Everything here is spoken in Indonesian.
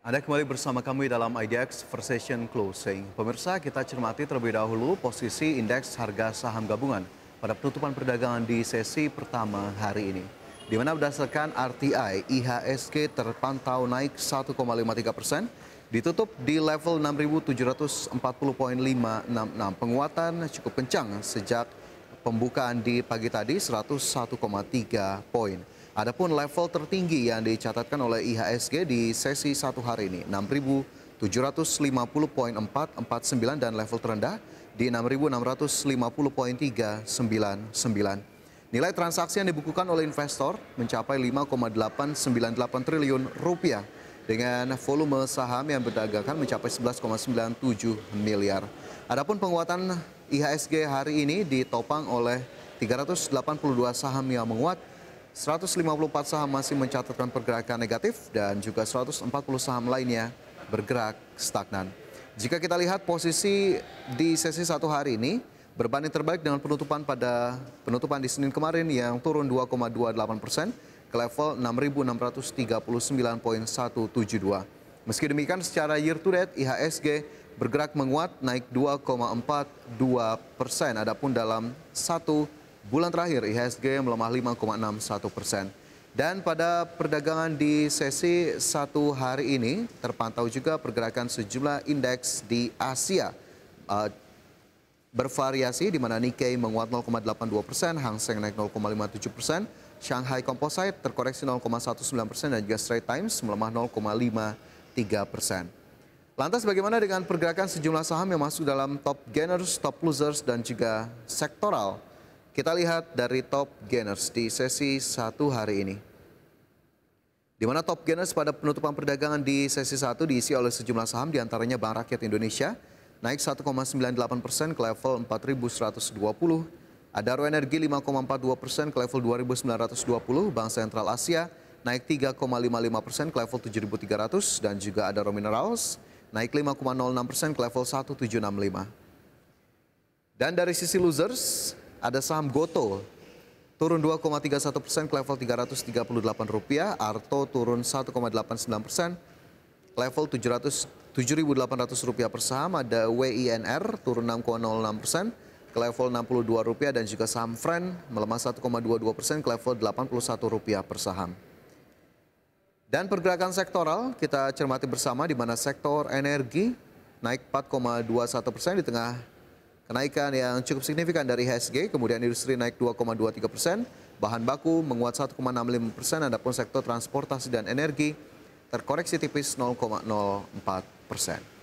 Anda kembali bersama kami dalam IDX First Session Closing. Pemirsa, kita cermati terlebih dahulu posisi indeks harga saham gabungan pada penutupan perdagangan di sesi pertama hari ini. Di mana berdasarkan RTI, IHSG terpantau naik 1,53 persen, ditutup di level 6.740.566. Penguatan cukup kencang sejak pembukaan di pagi tadi 101,3 poin. Adapun level tertinggi yang dicatatkan oleh IHSG di sesi satu hari ini 6.750.449 dan level terendah di 6.650.399. Nilai transaksi yang dibukukan oleh investor mencapai 5,898 triliun rupiah dengan volume saham yang berdagangkan mencapai 11,97 miliar. Adapun penguatan IHSG hari ini ditopang oleh 382 saham yang menguat 154 saham masih mencatatkan pergerakan negatif dan juga 140 saham lainnya bergerak stagnan. Jika kita lihat posisi di sesi satu hari ini, berbanding terbaik dengan penutupan pada penutupan di Senin kemarin yang turun 2,28 persen ke level 6.639.172. Meski demikian secara year to date IHSG bergerak menguat naik 2,42 persen. Adapun dalam satu bulan terakhir IHSG melemah 5,61 persen. Dan pada perdagangan di sesi satu hari ini terpantau juga pergerakan sejumlah indeks di Asia uh, bervariasi di mana Nikkei menguat 0,82 persen, Hang Seng naik 0,57 persen, Shanghai Composite terkoreksi 0,19 persen dan juga Straits Times melemah 0,53 persen. Lantas bagaimana dengan pergerakan sejumlah saham yang masuk dalam top gainers, top losers dan juga sektoral? Kita lihat dari top gainers di sesi satu hari ini. Di mana top gainers pada penutupan perdagangan di sesi satu diisi oleh sejumlah saham diantaranya Bank Rakyat Indonesia naik 1,98 persen ke level 4.120. Adaro Energi 5,42 persen ke level 2.920. Bank Sentral Asia naik 3,55 persen ke level 7.300 dan juga Adaro Minerals naik 5,06 persen ke level 1765. Dan dari sisi losers, ada saham Goto turun 2,31 persen ke level 338 rupiah, Arto turun 1,89 persen level 7.800 rupiah per saham, ada WINR turun 6,06 persen ke level 62 rupiah dan juga saham Friend melemah 1,22 persen ke level 81 rupiah per saham. Dan pergerakan sektoral kita cermati bersama di mana sektor energi naik 4,21 persen di tengah Kenaikan yang cukup signifikan dari HSG, kemudian industri naik 2,23 persen, bahan baku menguat 1,65 persen, adapun sektor transportasi dan energi terkoreksi tipis 0,04 persen.